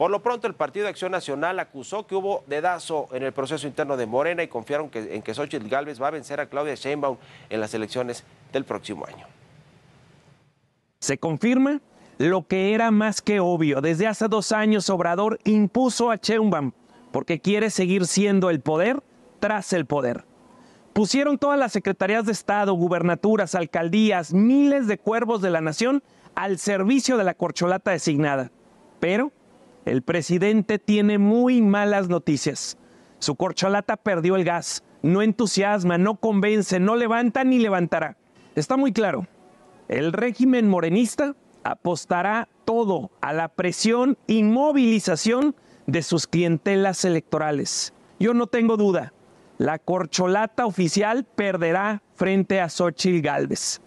Por lo pronto, el Partido de Acción Nacional acusó que hubo dedazo en el proceso interno de Morena y confiaron que, en que Xochitl Gálvez va a vencer a Claudia Sheinbaum en las elecciones del próximo año. Se confirma lo que era más que obvio. Desde hace dos años, Obrador impuso a Sheinbaum porque quiere seguir siendo el poder tras el poder. Pusieron todas las secretarías de Estado, gubernaturas, alcaldías, miles de cuervos de la nación al servicio de la corcholata designada. Pero el presidente tiene muy malas noticias. Su corcholata perdió el gas, no entusiasma, no convence, no levanta ni levantará. Está muy claro, el régimen morenista apostará todo a la presión y movilización de sus clientelas electorales. Yo no tengo duda, la corcholata oficial perderá frente a Xochitl Gálvez.